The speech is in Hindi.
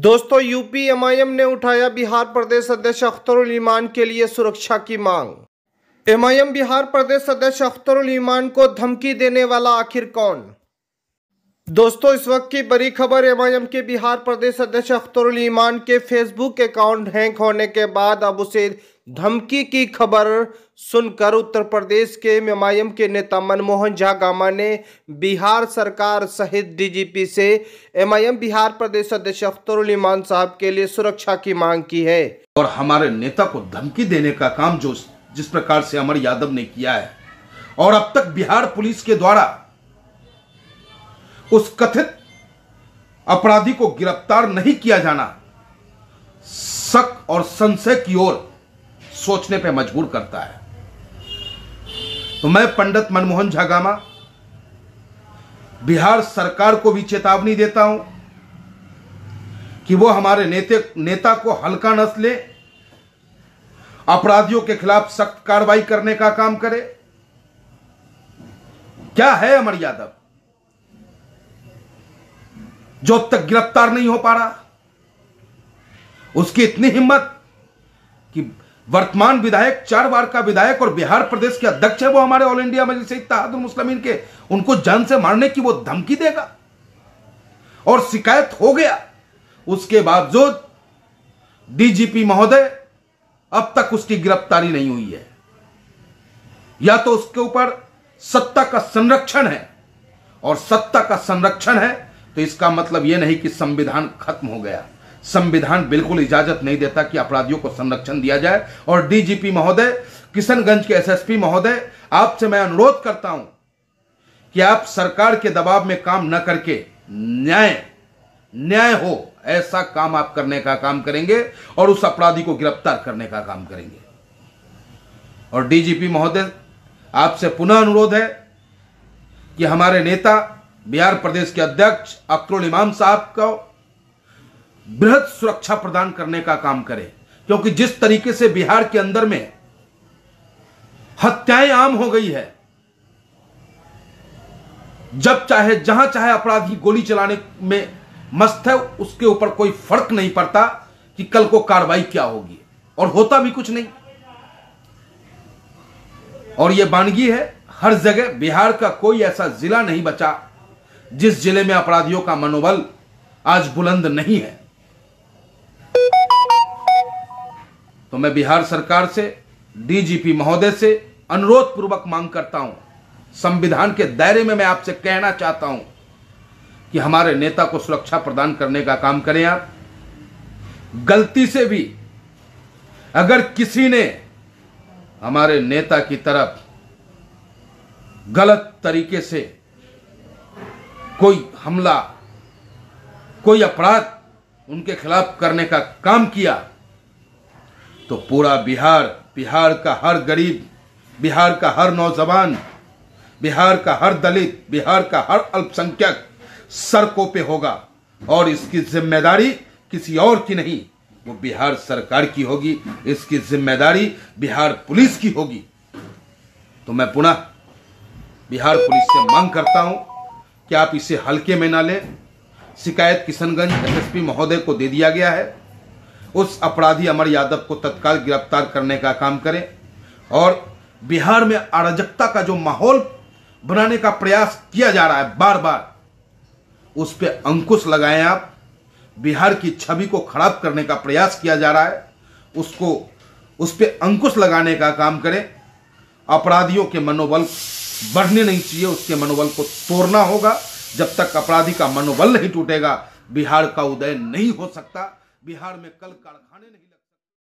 दोस्तों यूपी एमआईएम ने उठाया बिहार प्रदेश अध्यक्ष अख्तरुल ईमान के लिए सुरक्षा की मांग एमआईएम बिहार प्रदेश अध्यक्ष अख्तरुल ईमान को धमकी देने वाला आखिर कौन दोस्तों इस वक्त की बड़ी खबर एमआईएम के बिहार प्रदेश अध्यक्ष अख्तर ईमान के फेसबुक अकाउंट हैंक होने के बाद अब उसे धमकी की खबर सुनकर उत्तर प्रदेश के एमआईएम के नेता मनमोहन झा गामा ने बिहार सरकार सहित डीजीपी से एमआईएम बिहार प्रदेश अध्यक्ष अख्तर ईमान साहब के लिए सुरक्षा की मांग की है और हमारे नेता को धमकी देने का काम जो जिस प्रकार से अमर यादव ने किया है और अब तक बिहार पुलिस के द्वारा उस कथित अपराधी को गिरफ्तार नहीं किया जाना शक और संशय की ओर सोचने पर मजबूर करता है तो मैं पंडित मनमोहन झागामा बिहार सरकार को भी चेतावनी देता हूं कि वो हमारे नेते नेता को हल्का नस ले अपराधियों के खिलाफ सख्त कार्रवाई करने का काम करे क्या है अमर यादव जो अब तक गिरफ्तार नहीं हो पा रहा उसकी इतनी हिम्मत कि वर्तमान विधायक चार बार का विधायक और बिहार प्रदेश के अध्यक्ष है वो हमारे ऑल इंडिया मजलिस इतिहादुल मुस्लिमीन के उनको जान से मारने की वो धमकी देगा और शिकायत हो गया उसके बावजूद डीजीपी महोदय अब तक उसकी गिरफ्तारी नहीं हुई है या तो उसके ऊपर सत्ता का संरक्षण है और सत्ता का संरक्षण है तो इसका मतलब यह नहीं कि संविधान खत्म हो गया संविधान बिल्कुल इजाजत नहीं देता कि अपराधियों को संरक्षण दिया जाए और डीजीपी महोदय किशनगंज के एसएसपी महोदय आपसे मैं अनुरोध करता हूं कि आप सरकार के दबाव में काम न करके न्याय न्याय हो ऐसा काम आप करने का काम करेंगे और उस अपराधी को गिरफ्तार करने का काम करेंगे और डीजीपी महोदय आपसे पुनः अनुरोध है कि हमारे नेता बिहार प्रदेश के अध्यक्ष अक्रोल इमाम साहब को बृहद सुरक्षा प्रदान करने का काम करें क्योंकि जिस तरीके से बिहार के अंदर में हत्याएं आम हो गई है जब चाहे जहां चाहे अपराधी गोली चलाने में मस्त है उसके ऊपर कोई फर्क नहीं पड़ता कि कल को कार्रवाई क्या होगी और होता भी कुछ नहीं और यह वानगी है हर जगह बिहार का कोई ऐसा जिला नहीं बचा जिस जिले में अपराधियों का मनोबल आज बुलंद नहीं है तो मैं बिहार सरकार से डीजीपी महोदय से अनुरोध पूर्वक मांग करता हूं संविधान के दायरे में मैं आपसे कहना चाहता हूं कि हमारे नेता को सुरक्षा प्रदान करने का काम करें आप गलती से भी अगर किसी ने हमारे नेता की तरफ गलत तरीके से कोई हमला कोई अपराध उनके खिलाफ करने का काम किया तो पूरा बिहार बिहार का हर गरीब बिहार का हर नौजवान बिहार का हर दलित बिहार का हर अल्पसंख्यक सड़कों पे होगा और इसकी जिम्मेदारी किसी और की नहीं वो बिहार सरकार की होगी इसकी जिम्मेदारी बिहार पुलिस की होगी तो मैं पुनः बिहार पुलिस से मांग करता हूं कि आप इसे हल्के में ना लें शिकायत किशनगंज एसएसपी महोदय को दे दिया गया है उस अपराधी अमर यादव को तत्काल गिरफ्तार करने का काम करें और बिहार में अराजकता का जो माहौल बनाने का प्रयास किया जा रहा है बार बार उस पर अंकुश लगाएं आप बिहार की छवि को खराब करने का प्रयास किया जा रहा है उसको उस पर अंकुश लगाने का काम करें अपराधियों के मनोबल बढ़ने नहीं चाहिए उसके मनोबल को तोड़ना होगा जब तक अपराधी का मनोबल नहीं टूटेगा बिहार का उदय नहीं हो सकता बिहार में कल कारखाने नहीं